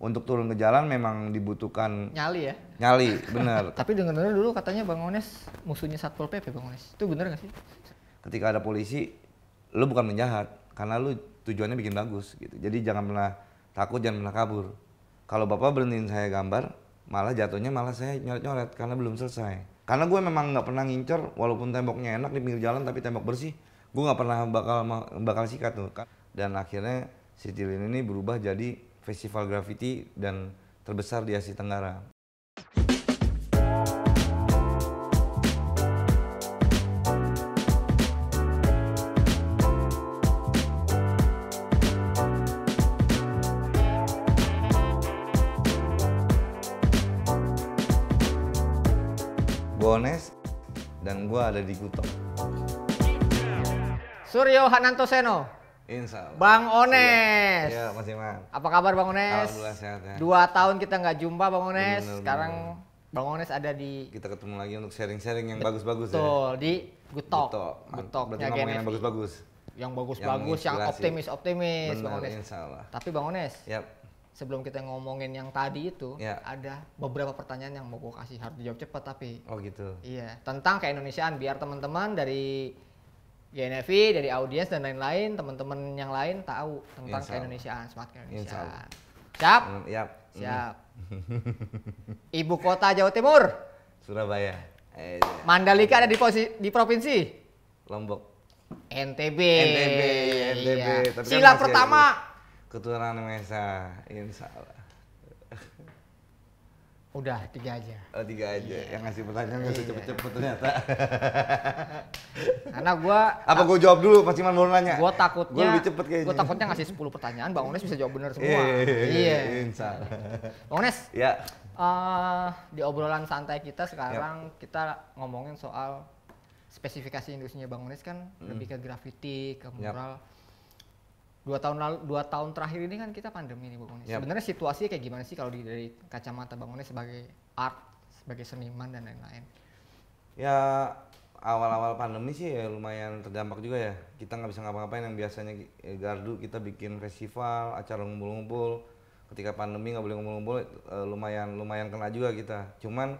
untuk turun ke jalan memang dibutuhkan nyali ya nyali bener tapi dengar dengar dulu katanya bang Ones musuhnya satpol pp bang Ones itu bener gak sih ketika ada polisi lu bukan menjahat karena lu tujuannya bikin bagus gitu jadi jangan pernah takut jangan pernah kabur kalau bapak berhentiin saya gambar malah jatuhnya malah saya nyoret nyoret karena belum selesai karena gue memang nggak pernah ngincer walaupun temboknya enak di pinggir jalan tapi tembok bersih gue nggak pernah bakal bakal sikat tuh kan dan akhirnya si Cilin ini berubah jadi festival graffiti dan terbesar di Asia Tenggara. Bones dan gue ada di Kuto. Suryo Hananto Seno. Insya Allah. Bang iya. Ones. Iya, Mas Iman. Apa kabar Bang Ones? Alhamdulillah sehat ya. Dua tahun kita nggak jumpa Bang Ones. Bener, Sekarang Bang Ones ada di... Kita ketemu lagi untuk sharing-sharing yang bagus-bagus ya. Betul, di Gutok. Gutok, Gutok. Berarti ya, ngomongin yang bagus-bagus. Yang bagus-bagus, yang optimis-optimis Bang Ones. Insya Allah. Tapi Bang Ones, yep. sebelum kita ngomongin yang tadi itu, yep. Ya. ada beberapa pertanyaan yang mau gue kasih. Harus dijawab cepat tapi. Oh gitu. Iya, tentang keindonesiaan biar teman-teman dari GNFI dari audiens dan lain-lain teman-teman yang lain tahu tentang keindonesiaan smart Indonesia. siap mm, yep. siap ibu kota Jawa Timur Surabaya eh, Mandalika ada di posisi di provinsi Lombok NTB NTB NTB iya. Kan sila pertama keturunan Mesa insya Allah Udah, tiga aja. Oh, tiga aja. Yeah. Yang ngasih pertanyaan nggak iya. cepet-cepet ternyata. Karena gua... Apa gua jawab dulu pas Iman mau nanya? Gua takutnya... Gua lebih cepet kayaknya. Gua takutnya ngasih sepuluh pertanyaan, Bang Ones bisa jawab benar semua. Iya. Yeah, iya. yeah. Iya, iya. Bang Ones. Iya. Yeah. Uh, di obrolan santai kita sekarang, ya. kita ngomongin soal spesifikasi industrinya Bang Ones kan hmm. lebih ke graffiti, ke mural. Ya dua tahun lalu dua tahun terakhir ini kan kita pandemi nih Bang Yep. Sebenarnya situasinya kayak gimana sih kalau dari kacamata Bang Unes sebagai art, sebagai seniman dan lain-lain? Ya awal-awal pandemi sih ya lumayan terdampak juga ya. Kita nggak bisa ngapa-ngapain yang biasanya ya gardu kita bikin festival, acara ngumpul-ngumpul. Ketika pandemi nggak boleh ngumpul-ngumpul, eh, lumayan lumayan kena juga kita. Cuman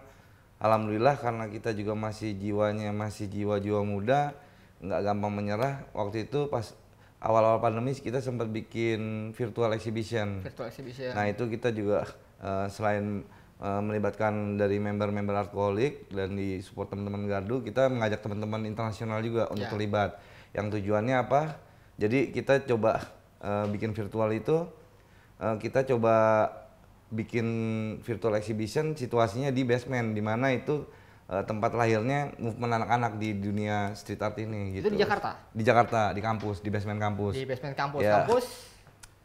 alhamdulillah karena kita juga masih jiwanya masih jiwa-jiwa muda, nggak gampang menyerah. Waktu itu pas awal-awal pandemi kita sempat bikin virtual exhibition. Virtual exhibition. Nah itu kita juga uh, selain uh, melibatkan dari member-member alkoholik dan di support teman-teman gardu, kita mengajak teman-teman internasional juga untuk yeah. terlibat. Yang tujuannya apa? Jadi kita coba uh, bikin virtual itu, uh, kita coba bikin virtual exhibition situasinya di basement, di mana itu uh, tempat lahirnya movement anak-anak di dunia street art ini gitu. Itu di gitu. Jakarta? Di Jakarta, di kampus, di basement kampus. Di basement kampus. Yeah. Kampus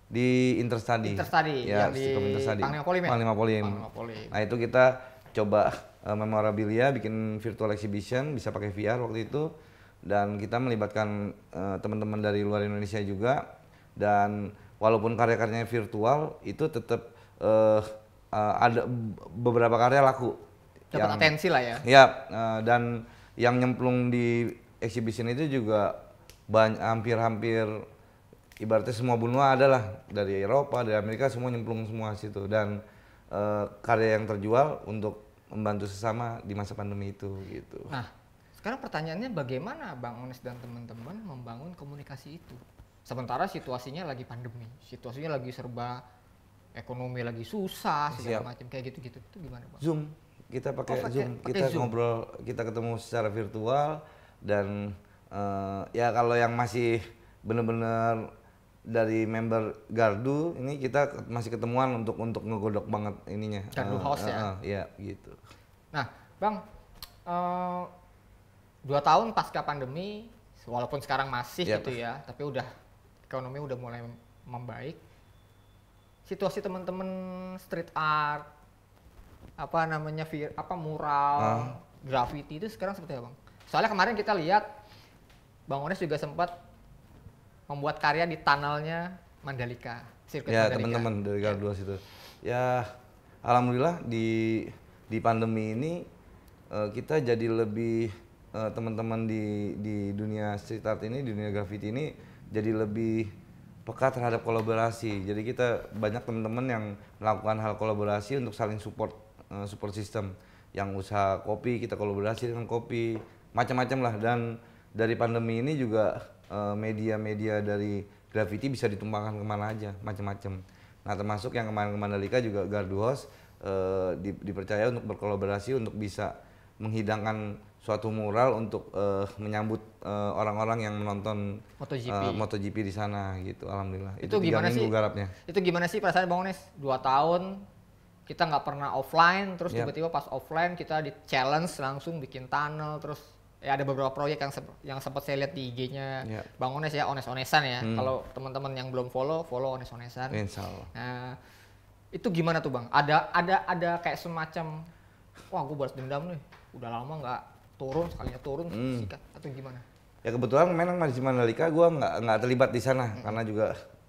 di Interstudy. Interstudy ya, yang di Panglima Polim. Ya? Panglima Polim. Panglima Polim. Nah, itu kita coba uh, memorabilia bikin virtual exhibition bisa pakai VR waktu itu dan kita melibatkan uh, teman-teman dari luar Indonesia juga dan walaupun karya-karyanya virtual itu tetap uh, uh, ada beberapa karya laku dapat yang, atensi lah ya. Iya, uh, dan yang nyemplung di exhibition itu juga hampir-hampir ibaratnya semua benua adalah dari Eropa, dari Amerika semua nyemplung semua situ dan uh, karya yang terjual untuk membantu sesama di masa pandemi itu gitu. Nah, sekarang pertanyaannya bagaimana Bang Ones dan teman-teman membangun komunikasi itu? Sementara situasinya lagi pandemi, situasinya lagi serba ekonomi lagi susah segala macam kayak gitu-gitu. Itu gimana, Bang? Zoom kita pakai oh, zoom pake, kita zoom. ngobrol kita ketemu secara virtual dan uh, ya kalau yang masih benar-benar dari member Gardu ini kita masih ketemuan untuk untuk ngegodok banget ininya Gardu uh, eh, house uh, ya uh, ya gitu nah bang uh, dua tahun pasca pandemi walaupun sekarang masih yep. Ya, gitu ya tapi udah ekonomi udah mulai membaik situasi teman-teman street art apa namanya vir, apa mural uh. graffiti itu sekarang seperti apa bang? Soalnya kemarin kita lihat Bang Ones juga sempat membuat karya di tunnelnya Mandalika, sirkuit ya, teman-teman dari ya. Gar dua situ. Ya alhamdulillah di di pandemi ini eh, kita jadi lebih eh, teman-teman di di dunia street art ini, di dunia graffiti ini jadi lebih peka terhadap kolaborasi. Jadi kita banyak teman-teman yang melakukan hal kolaborasi untuk saling support Eh, super system yang usaha kopi kita kolaborasi dengan kopi macam-macam lah dan dari pandemi ini juga eh, media-media uh, dari graffiti bisa ditumpangkan kemana aja macam-macam nah termasuk yang kemarin ke Mandalika juga Gardu House uh, di, dipercaya untuk berkolaborasi untuk bisa menghidangkan suatu mural untuk uh, menyambut orang-orang uh, yang menonton MotoGP, uh, MotoGP di sana gitu alhamdulillah itu, itu gimana sih garapnya itu gimana sih perasaan bang Nes dua tahun kita nggak pernah offline terus tiba-tiba yeah. pas offline kita di challenge langsung bikin tunnel terus ya ada beberapa proyek yang sep yang sempat saya lihat di IG-nya yeah. Bang Ones ya Ones Onesan ya hmm. kalau teman-teman yang belum follow follow Ones Onesan Insyaallah Nah, itu gimana tuh Bang ada ada ada kayak semacam wah gue balas dendam nih udah lama nggak turun sekalinya turun hmm. sikat atau gimana ya kebetulan memang masih Mandalika gue nggak nggak terlibat di sana hmm. karena juga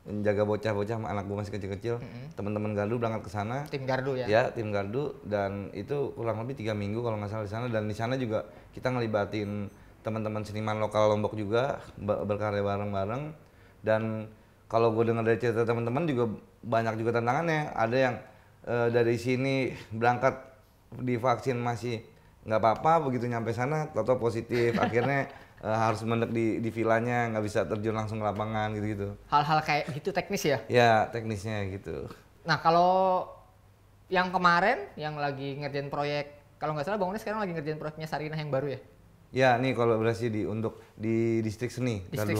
menjaga bocah-bocah anak gue masih kecil-kecil. Mm-hmm. Teman-teman Gardu berangkat ke sana. Tim Gardu ya. Ya, tim Gardu dan itu kurang lebih tiga minggu kalau nggak salah di sana dan di sana juga kita ngelibatin teman-teman seniman lokal Lombok juga berkarya bareng-bareng dan kalau gue dengar dari cerita teman-teman juga banyak juga tantangannya. Ada yang e, dari sini berangkat divaksin masih nggak apa-apa begitu nyampe sana toto positif akhirnya uh, harus mendek di di vilanya nggak bisa terjun langsung ke lapangan gitu gitu hal-hal kayak gitu teknis ya ya teknisnya gitu nah kalau yang kemarin yang lagi ngerjain proyek kalau nggak salah bangunnya sekarang lagi ngerjain proyeknya Sarinah yang baru ya ya nih berarti di untuk di distrik seni distrik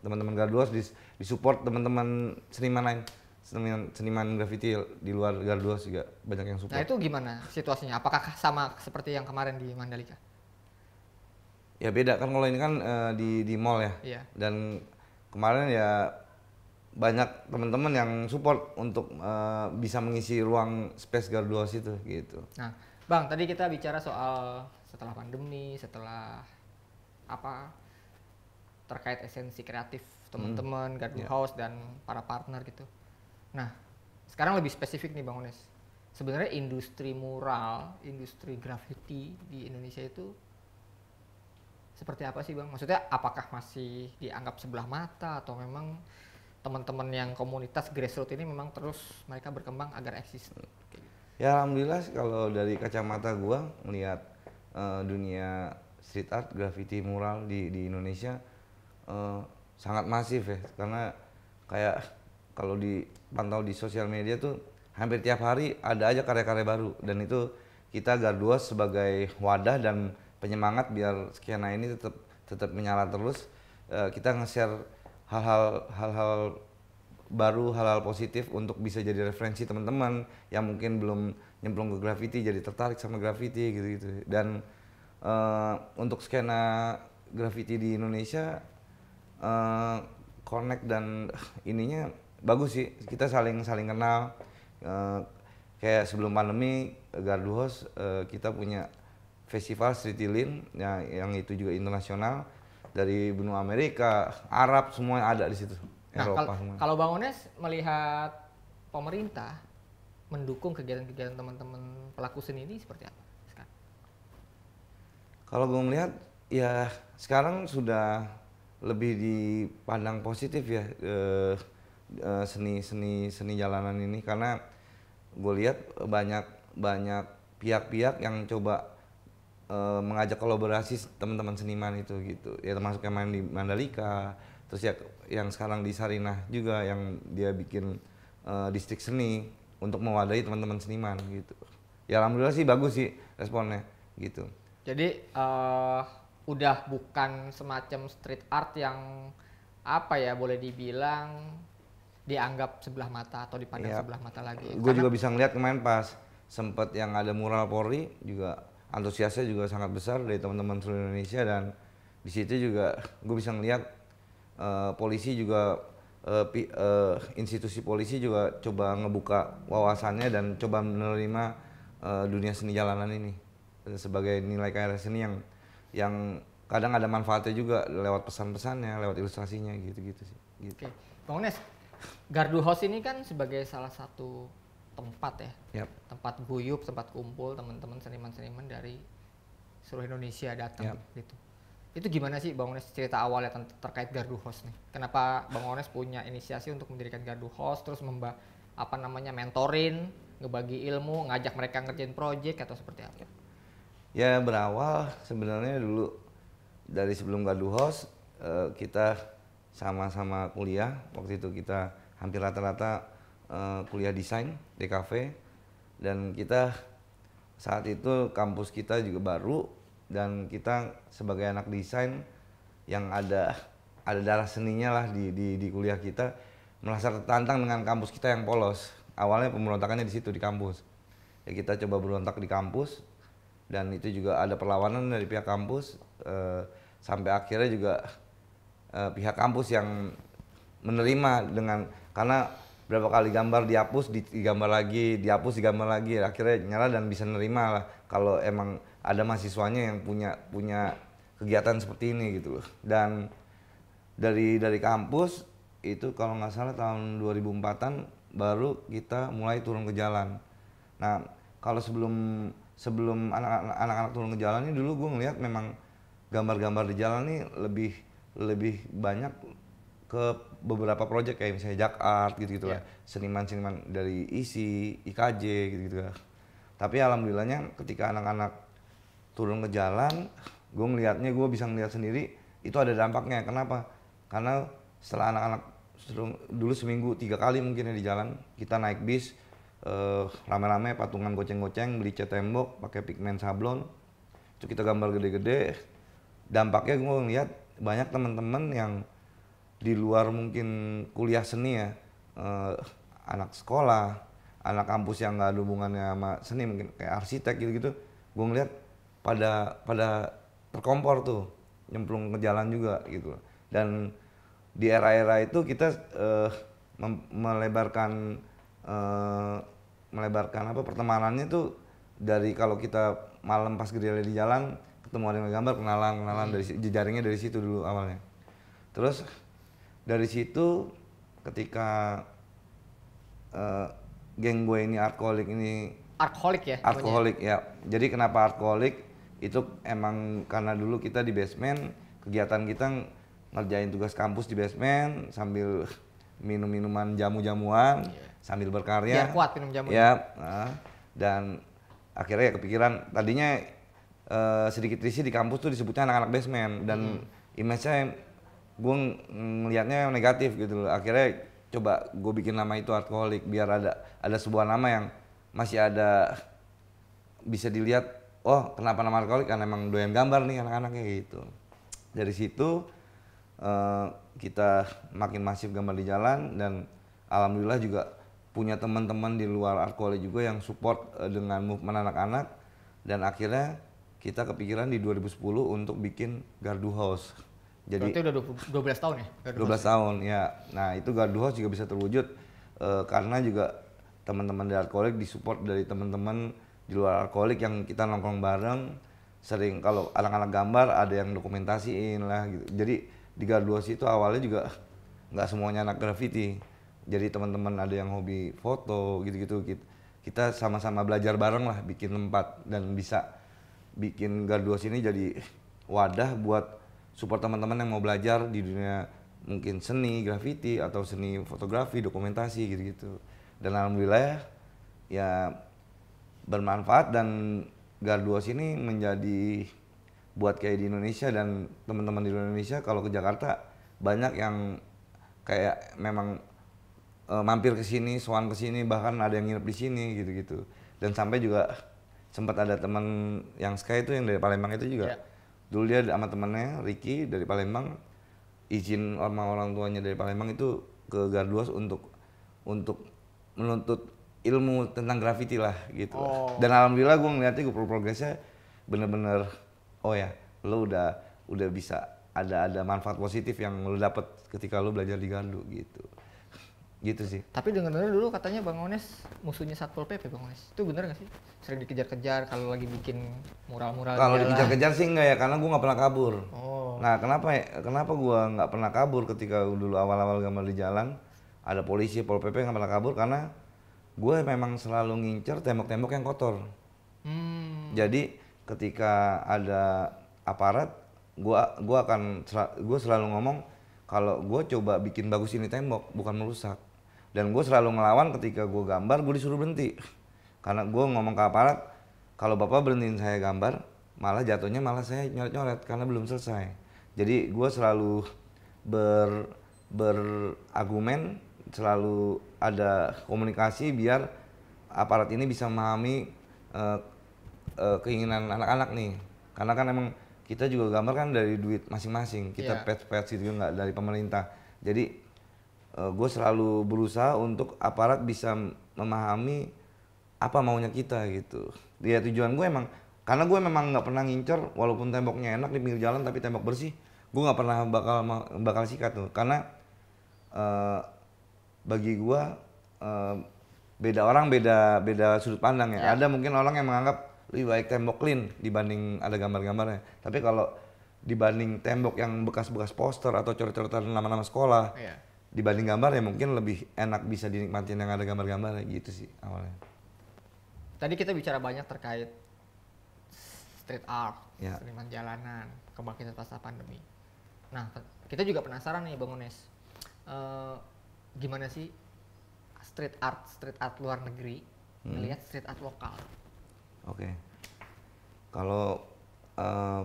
teman-teman Gardu di dis, disupport teman-teman seniman lain seniman seniman graffiti di luar Garduas juga banyak yang support. Nah itu gimana situasinya? Apakah sama seperti yang kemarin di Mandalika? Ya beda kan kalau ini kan uh, di di mall ya. Yeah. Dan kemarin ya banyak teman-teman yang support untuk uh, bisa mengisi ruang space garduos itu gitu. Nah, Bang, tadi kita bicara soal setelah pandemi, setelah apa terkait esensi kreatif teman-teman hmm. gardu yeah. house dan para partner gitu. Nah, sekarang lebih spesifik nih Bang Ones. Sebenarnya industri mural, industri graffiti di Indonesia itu seperti apa sih bang? Maksudnya apakah masih dianggap sebelah mata atau memang teman-teman yang komunitas grassroots ini memang terus mereka berkembang agar eksis? Ya alhamdulillah kalau dari kacamata gua melihat uh, eh, dunia street art, graffiti, mural di di Indonesia uh, sangat masif ya karena kayak kalau dipantau di sosial media tuh hampir tiap hari ada aja karya-karya baru dan itu kita gardua sebagai wadah dan penyemangat biar skena ini tetap tetap menyala terus E, kita nge-share hal-hal hal-hal baru hal-hal positif untuk bisa jadi referensi teman-teman yang mungkin belum nyemplung ke graffiti jadi tertarik sama graffiti gitu-gitu dan uh, untuk skena graffiti di Indonesia uh, connect dan ininya bagus sih kita saling saling kenal uh, kayak sebelum pandemi garduhos Host kita punya festival Sritilin yang, yang itu juga internasional dari benua Amerika, Arab semua ada di situ. Nah, Kalau Bang Ones melihat pemerintah mendukung kegiatan-kegiatan teman-teman pelaku seni ini seperti apa sekarang? Kalau gue melihat ya sekarang sudah lebih dipandang positif ya seni eh, eh, seni seni seni jalanan ini karena gue lihat banyak banyak pihak-pihak yang coba uh, mengajak kolaborasi teman-teman seniman itu gitu ya termasuk yang main di Mandalika terus ya yang sekarang di Sarinah juga yang dia bikin uh, distrik seni untuk mewadahi teman-teman seniman gitu ya alhamdulillah sih bagus sih responnya gitu jadi uh, udah bukan semacam street art yang apa ya boleh dibilang dianggap sebelah mata atau dipandang ya, sebelah mata lagi. Gue juga bisa ngeliat kemarin pas sempet yang ada mural Polri juga antusiasnya juga sangat besar dari teman-teman seluruh Indonesia dan di situ juga gue bisa ngeliat uh, polisi juga uh, pi, uh, institusi polisi juga coba ngebuka wawasannya dan coba menerima uh, dunia seni jalanan ini sebagai nilai karya seni yang yang kadang ada manfaatnya juga lewat pesan-pesannya, lewat ilustrasinya gitu-gitu sih. Gitu. Oke, Bang Nes, Gardu House ini kan sebagai salah satu tempat ya yep. tempat guyup tempat kumpul teman-teman seniman-seniman dari seluruh Indonesia datang yep. gitu itu gimana sih Bang Ones cerita awalnya terkait Gardu host nih? Kenapa Bang Ones punya inisiasi untuk mendirikan Gardu host terus memba apa namanya mentorin, ngebagi ilmu, ngajak mereka ngerjain project atau seperti apa? Ya berawal sebenarnya dulu dari sebelum Gardu host eh, kita sama-sama kuliah waktu itu kita hampir rata-rata Eh, kuliah desain DKV dan kita saat itu kampus kita juga baru dan kita sebagai anak desain yang ada ada darah seninya lah di, di, di kuliah kita merasa tertantang dengan kampus kita yang polos awalnya pemberontakannya di situ di kampus ya kita coba berontak di kampus dan itu juga ada perlawanan dari pihak kampus eh, sampai akhirnya juga eh, pihak kampus yang menerima dengan karena berapa kali gambar dihapus digambar lagi dihapus digambar lagi akhirnya nyala dan bisa nerima lah kalau emang ada mahasiswanya yang punya punya kegiatan seperti ini gitu loh dan dari dari kampus itu kalau nggak salah tahun 2004an baru kita mulai turun ke jalan nah kalau sebelum sebelum anak-anak turun ke jalan ini dulu gue ngeliat memang gambar-gambar di jalan ini lebih lebih banyak ke beberapa proyek kayak misalnya Jack Art gitu gitu yeah. lah iya. seniman-seniman dari ISI, e IKJ gitu gitu lah. Tapi alhamdulillahnya ketika anak-anak turun ke jalan, gue ngelihatnya gue bisa ngelihat sendiri itu ada dampaknya. Kenapa? Karena setelah anak-anak dulu seminggu tiga kali mungkin ya di jalan kita naik bis rame eh, rame-rame patungan goceng-goceng beli cat tembok pakai pigmen sablon itu kita gambar gede-gede dampaknya gue ngeliat banyak teman-teman yang di luar mungkin kuliah seni ya eh, anak sekolah anak kampus yang nggak ada hubungannya sama seni mungkin kayak arsitek gitu gitu gue ngeliat pada pada terkompor tuh nyemplung ke jalan juga gitu dan di era-era itu kita eh, melebarkan eh, melebarkan apa pertemanannya tuh dari kalau kita malam pas gerilya di jalan ketemu ada yang gambar kenalan kenalan hmm. dari jejaringnya dari situ dulu awalnya terus dari situ ketika uh, geng gue ini alkoholik ini alkoholik ya alkoholik ya jadi kenapa alkoholik itu emang karena dulu kita di basement kegiatan kita ngerjain tugas kampus di basement sambil minum minuman jamu jamuan yeah. sambil berkarya Biar kuat minum jamu ya nah, dan akhirnya ya kepikiran tadinya uh, sedikit risih di kampus tuh disebutnya anak-anak basement dan hmm. image-nya gue ngelihatnya yang negatif gitu loh akhirnya coba gue bikin nama itu alkoholik biar ada ada sebuah nama yang masih ada bisa dilihat oh kenapa nama alkoholik karena emang doyan gambar nih anak-anaknya gitu dari situ eh, kita makin masif gambar di jalan dan alhamdulillah juga punya teman-teman di luar alkoholik juga yang support eh, dengan movement anak-anak dan akhirnya kita kepikiran di 2010 untuk bikin gardu house jadi Berarti udah 12 tahun ya? Garduhos. 12 tahun ya. Nah, itu House juga bisa terwujud uh, karena juga teman-teman dari alkoholik disupport dari teman-teman di luar alkoholik yang kita nongkrong bareng sering kalau anak-anak gambar ada yang dokumentasiin lah gitu. Jadi di House itu awalnya juga nggak semuanya anak graffiti. Jadi teman-teman ada yang hobi foto gitu-gitu Kita sama-sama belajar bareng lah bikin tempat dan bisa bikin House ini jadi wadah buat support teman-teman yang mau belajar di dunia mungkin seni graffiti atau seni fotografi dokumentasi gitu-gitu dan alhamdulillah ya, ya bermanfaat dan Garduos ini menjadi buat kayak di Indonesia dan teman-teman di Indonesia kalau ke Jakarta banyak yang kayak memang e, mampir ke sini, suan ke sini, bahkan ada yang nginep di sini gitu-gitu. Dan sampai juga sempat ada teman yang Sky itu yang dari Palembang itu juga yeah dulu dia sama temennya Ricky dari Palembang izin sama orang tuanya dari Palembang itu ke Garduas untuk untuk menuntut ilmu tentang graffiti lah gitu oh. dan alhamdulillah gue ngeliatnya gue progresnya bener-bener oh ya lo udah udah bisa ada ada manfaat positif yang lo dapet ketika lo belajar di Gardu gitu gitu sih tapi dengar dengar dulu katanya bang Ones musuhnya satpol pp bang Ones itu bener gak sih sering dikejar-kejar kalau lagi bikin mural-mural kalau dikejar-kejar sih enggak ya karena gue nggak pernah kabur oh. nah kenapa ya? kenapa gue nggak pernah kabur ketika dulu awal-awal gambar di jalan ada polisi pol pp nggak pernah kabur karena gue memang selalu ngincer tembok-tembok yang kotor hmm. jadi ketika ada aparat gue gua akan gue selalu ngomong kalau gue coba bikin bagus ini tembok bukan merusak dan gue selalu ngelawan ketika gue gambar gue disuruh berhenti karena gue ngomong ke aparat kalau bapak berhentiin saya gambar malah jatuhnya malah saya nyoret nyoret karena belum selesai jadi gue selalu ber berargumen selalu ada komunikasi biar aparat ini bisa memahami uh, uh, keinginan anak-anak nih karena kan emang kita juga gambar kan dari duit masing-masing kita yeah. pet sih gitu nggak dari pemerintah jadi uh, eh, gue selalu berusaha untuk aparat bisa memahami apa maunya kita gitu. Ya tujuan gue emang karena gue memang nggak pernah ngincer walaupun temboknya enak di pinggir jalan tapi tembok bersih gue nggak pernah bakal bakal sikat tuh karena uh, bagi gue uh, beda orang beda beda sudut pandang ya. ya. Ada mungkin orang yang menganggap lebih baik tembok clean dibanding ada gambar-gambarnya. Tapi kalau dibanding tembok yang bekas-bekas poster atau coret-coretan nama-nama sekolah, ya dibanding gambar ya mungkin lebih enak bisa dinikmatin yang ada gambar-gambar gitu sih awalnya. Tadi kita bicara banyak terkait street art, ya. seniman jalanan, kebangkitan pasca pandemi. Nah, kita juga penasaran nih Bang Unes. Uh, gimana sih street art, street art luar negeri hmm. melihat street art lokal? Oke. Okay. Kalau uh,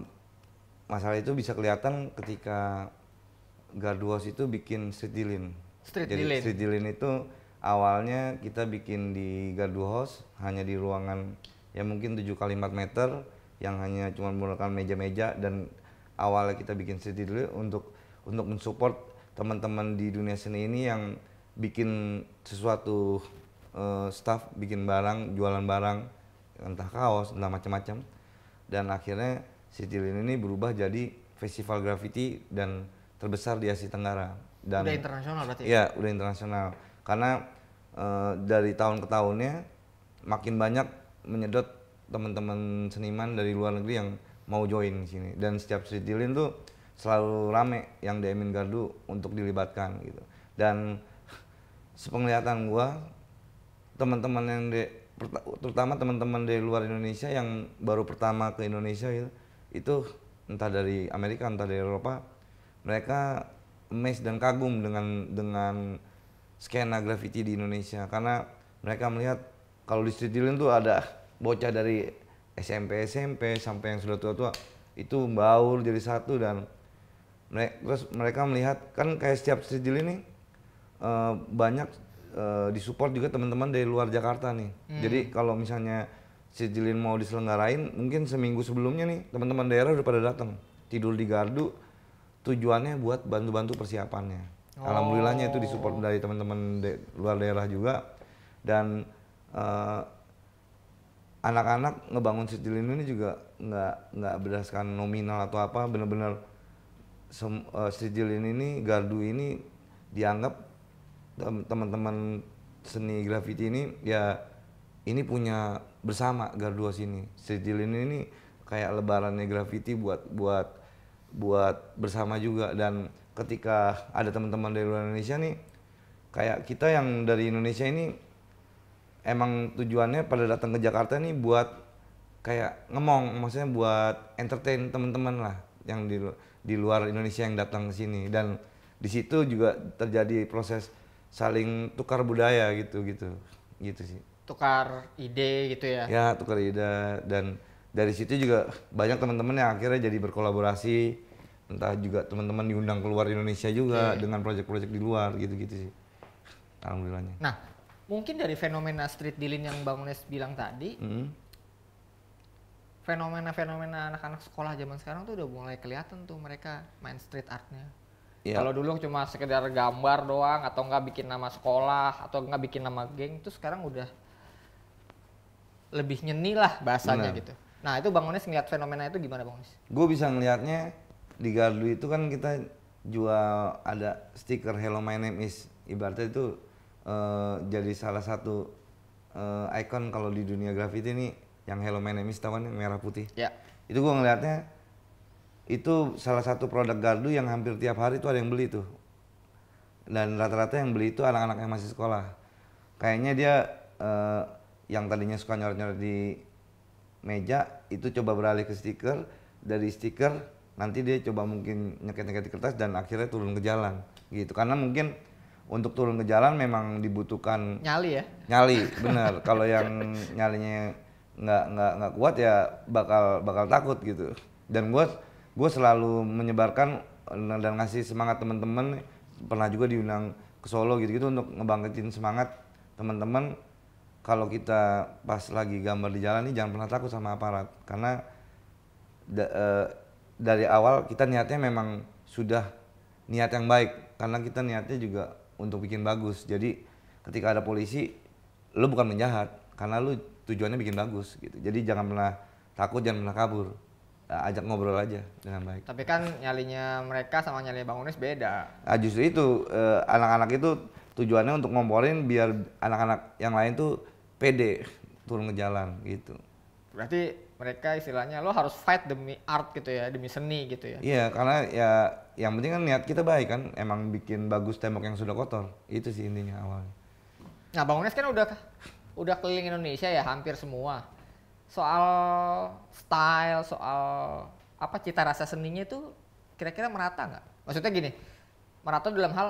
masalah itu bisa kelihatan ketika Garduos itu bikin street dealin. Street Jadi street itu awalnya kita bikin di Gardu Garduos hanya di ruangan yang mungkin tujuh kali empat meter yang hanya cuma menggunakan meja-meja dan awalnya kita bikin street untuk untuk mensupport teman-teman di dunia seni ini yang bikin sesuatu uh, staff bikin barang, jualan barang entah kaos, entah macam-macam. Dan akhirnya Citylin ini berubah jadi festival graffiti dan terbesar di Asia Tenggara. Dan udah internasional berarti? ya iya, udah internasional. Karena uh, dari tahun ke tahunnya makin banyak menyedot teman-teman seniman dari luar negeri yang mau join di sini. Dan setiap street tuh selalu rame yang diemin Gardu untuk dilibatkan gitu. Dan sepenglihatan gua teman-teman yang di, terutama teman-teman dari luar Indonesia yang baru pertama ke Indonesia gitu, itu entah dari Amerika entah dari Eropa mereka amazed dan kagum dengan dengan skena graffiti di Indonesia karena mereka melihat kalau di Street Dylan tuh ada bocah dari SMP SMP sampai yang sudah tua-tua itu baur jadi satu dan mereka, terus mereka melihat kan kayak setiap Street Dylan ini uh, banyak uh, disupport juga teman-teman dari luar Jakarta nih hmm. jadi kalau misalnya Street Dylan mau diselenggarain mungkin seminggu sebelumnya nih teman-teman daerah udah pada datang tidur di gardu tujuannya buat bantu-bantu persiapannya. Oh. Alhamdulillahnya itu disupport oh. dari teman-teman de luar daerah juga dan anak eh, anak-anak ngebangun Citilino ini juga nggak nggak berdasarkan nominal atau apa benar-benar uh, eh, ini gardu ini dianggap teman-teman seni graffiti ini ya ini punya bersama gardu sini Citilino ini kayak lebarannya graffiti buat buat buat bersama juga dan ketika ada teman-teman dari luar Indonesia nih kayak kita yang dari Indonesia ini emang tujuannya pada datang ke Jakarta nih buat kayak ngemong maksudnya buat entertain teman-teman lah yang di di luar Indonesia yang datang ke sini dan di situ juga terjadi proses saling tukar budaya gitu gitu gitu sih tukar ide gitu ya ya tukar ide dan dari situ juga banyak teman-teman yang akhirnya jadi berkolaborasi entah juga teman-teman diundang keluar Indonesia juga yeah. Iya. dengan proyek-proyek di luar gitu-gitu sih alhamdulillahnya nah mungkin dari fenomena street dealing yang Bang Unes bilang tadi mm. fenomena-fenomena anak-anak sekolah zaman sekarang tuh udah mulai kelihatan tuh mereka main street artnya Yeah. Kalau dulu cuma sekedar gambar doang atau nggak bikin nama sekolah atau nggak bikin nama geng tuh sekarang udah lebih nyenilah bahasanya Bener. gitu. Nah itu Bang Ones ngeliat fenomena itu gimana Bang Ones? Gue bisa ngeliatnya di Gardu itu kan kita jual ada stiker Hello My Name Is. Ibaratnya itu uh, jadi salah satu uh, ikon kalau di dunia graffiti ini yang Hello My Name Is tau kan merah putih. Ya. Itu gue ngeliatnya itu salah satu produk Gardu yang hampir tiap hari itu ada yang beli tuh. Dan rata-rata yang beli itu anak-anak yang masih sekolah. Kayaknya dia uh, yang tadinya suka nyoret-nyoret di meja itu coba beralih ke stiker dari stiker nanti dia coba mungkin nyeket-nyeket di kertas dan akhirnya turun ke jalan gitu karena mungkin untuk turun ke jalan memang dibutuhkan nyali ya nyali bener kalau yang nyalinya nggak nggak nggak kuat ya bakal bakal takut gitu dan gue gue selalu menyebarkan eh, dan ngasih semangat teman-teman pernah juga diundang ke Solo gitu-gitu untuk ngebangkitin semangat teman-teman kalau kita pas lagi gambar di jalan ini jangan pernah takut sama aparat karena da, e, dari awal kita niatnya memang sudah niat yang baik karena kita niatnya juga untuk bikin bagus jadi ketika ada polisi lu bukan menjahat karena lu tujuannya bikin bagus gitu jadi jangan pernah takut jangan pernah kabur ya, ajak ngobrol aja dengan baik. Tapi kan nyalinya mereka sama nyali Bang Unis beda. Nah, justru itu eh, anak-anak eh, itu tujuannya untuk ngomporin biar anak-anak yang lain tuh pede turun ke jalan gitu. Berarti mereka istilahnya lo harus fight demi art gitu ya, demi seni gitu ya. Iya, karena ya yang penting kan niat kita baik kan, emang bikin bagus tembok yang sudah kotor. Itu sih intinya awalnya. Nah, Bang Unes kan udah udah keliling Indonesia ya, hampir semua. Soal style, soal apa cita rasa seninya itu kira-kira merata nggak? Maksudnya gini, merata dalam hal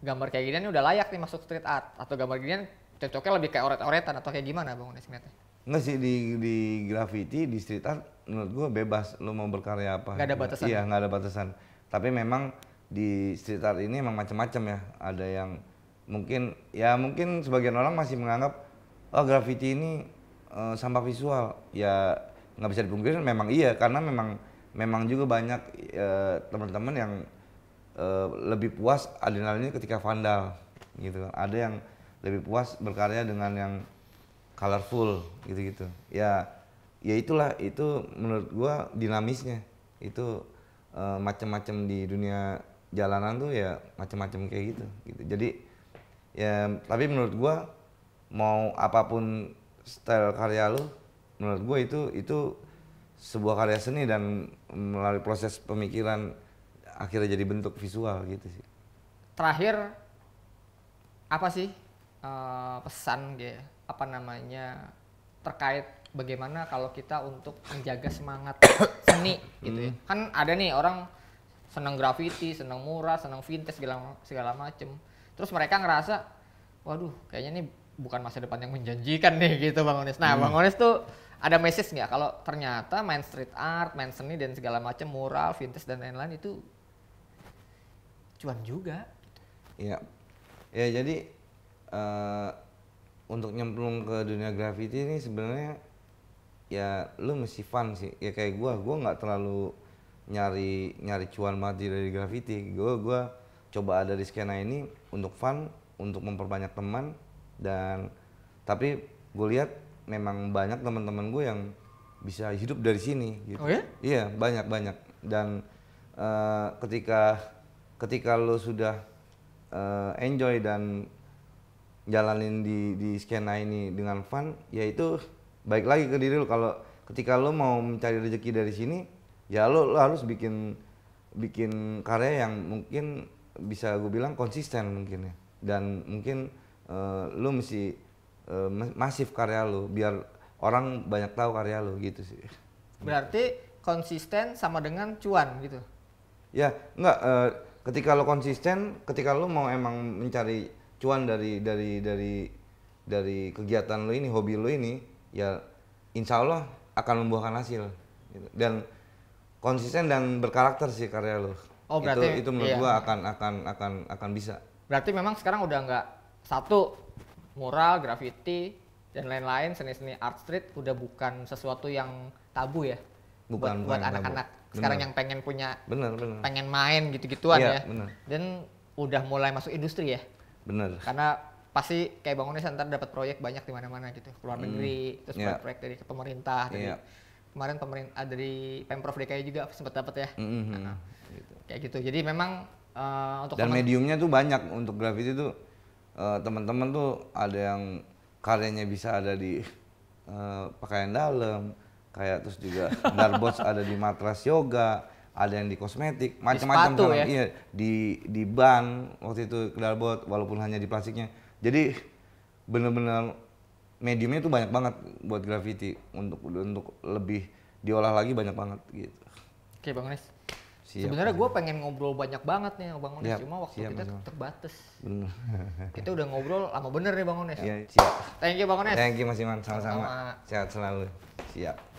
gambar kayak gini udah layak nih masuk street art atau gambar gini kan cocoknya lebih kayak oret-oretan atau kayak gimana bang Unes ngeliatnya? enggak sih di, di graffiti, di street art menurut gue bebas lo mau berkarya apa. Nggak ada batasan? Iya nggak ada batasan. Tapi memang di street art ini emang macam-macam ya. Ada yang mungkin ya mungkin sebagian orang masih menganggap oh graffiti ini uh, sampah visual ya nggak bisa dipungkiri memang iya karena memang memang juga banyak teman eh, teman-teman yang eh, lebih puas adrenalinnya ketika vandal gitu kan. ada yang lebih puas berkarya dengan yang colorful gitu-gitu ya ya itulah itu menurut gua dinamisnya itu uh, eh, macam-macam di dunia jalanan tuh ya macam-macam kayak gitu gitu jadi ya tapi menurut gua mau apapun style karya lu menurut gue itu itu sebuah karya seni dan melalui proses pemikiran akhirnya jadi bentuk visual gitu sih. Terakhir apa sih Eh, pesan gitu apa namanya terkait bagaimana kalau kita untuk menjaga semangat seni gitu ya. Hmm. Kan ada nih orang senang graffiti, senang murah, senang vintage segala segala macem. Terus mereka ngerasa, waduh, kayaknya ini bukan masa depan yang menjanjikan nih gitu Bang Onis. Nah, hmm. Bang Onis tuh ada message nggak kalau ternyata main street art, main seni dan segala macam mural, vintage dan lain-lain itu cuan juga. Iya. Ya jadi uh, untuk nyemplung ke dunia graffiti ini sebenarnya ya lu mesti fun sih ya kayak gua gua nggak terlalu nyari nyari cuan mati dari graffiti gua gua coba ada di skena ini untuk fun untuk memperbanyak teman dan tapi gue lihat memang banyak teman-teman gue yang bisa hidup dari sini gitu. Oh ya? Iya, banyak banyak dan uh, ketika ketika lo sudah uh, enjoy dan jalanin di di skena ini dengan fun ya itu baik lagi ke diri lo kalau ketika lo mau mencari rezeki dari sini ya lo lo harus bikin bikin karya yang mungkin bisa gue bilang konsisten mungkin ya dan mungkin uh, lu mesti uh, masif karya lo biar orang banyak tahu karya lo gitu sih berarti konsisten sama dengan cuan gitu ya enggak uh, ketika lo konsisten ketika lo mau emang mencari cuan dari dari dari dari kegiatan lo ini hobi lo ini ya insya Allah akan membuahkan hasil gitu. dan konsisten dan berkarakter sih karya lo oh, itu itu menurut iya. gua akan akan akan akan bisa berarti memang sekarang udah nggak satu mural graffiti dan lain-lain seni-seni art street udah bukan sesuatu yang tabu ya bukan buat, anak-anak sekarang bener. yang pengen punya bener, bener. pengen main gitu-gituan iya, ya, ya dan udah mulai masuk industri ya Bener. Karena pasti kayak Bang Unes ntar dapat proyek banyak di mana-mana gitu, keluar hmm. negeri, terus yeah. proyek, proyek dari pemerintah, dari iya. kemarin pemerintah dari pemprov DKI juga sempat dapat ya. Mm -hmm. nah, gitu. Kayak gitu. Jadi memang uh, untuk dan mediumnya tuh banyak untuk graffiti itu uh, eh, teman-teman tuh ada yang karyanya bisa ada di uh, pakaian dalam, kayak terus juga darbots ada di matras yoga ada yang di kosmetik, macam-macam tuh Ya? Iya, di di ban waktu itu kedalbot walaupun hanya di plastiknya. Jadi benar-benar mediumnya itu banyak banget buat graffiti untuk untuk lebih diolah lagi banyak banget gitu. Oke, Bang Nes. Sebenarnya gue pengen ngobrol banyak banget nih Bang Ones, cuma waktu siap, kita terbatas. Bener. kita udah ngobrol lama bener nih Bang Ones. Iya, siap. Thank you Bang Ones. Thank you Mas Iman, sama-sama. Sehat selalu. Siap.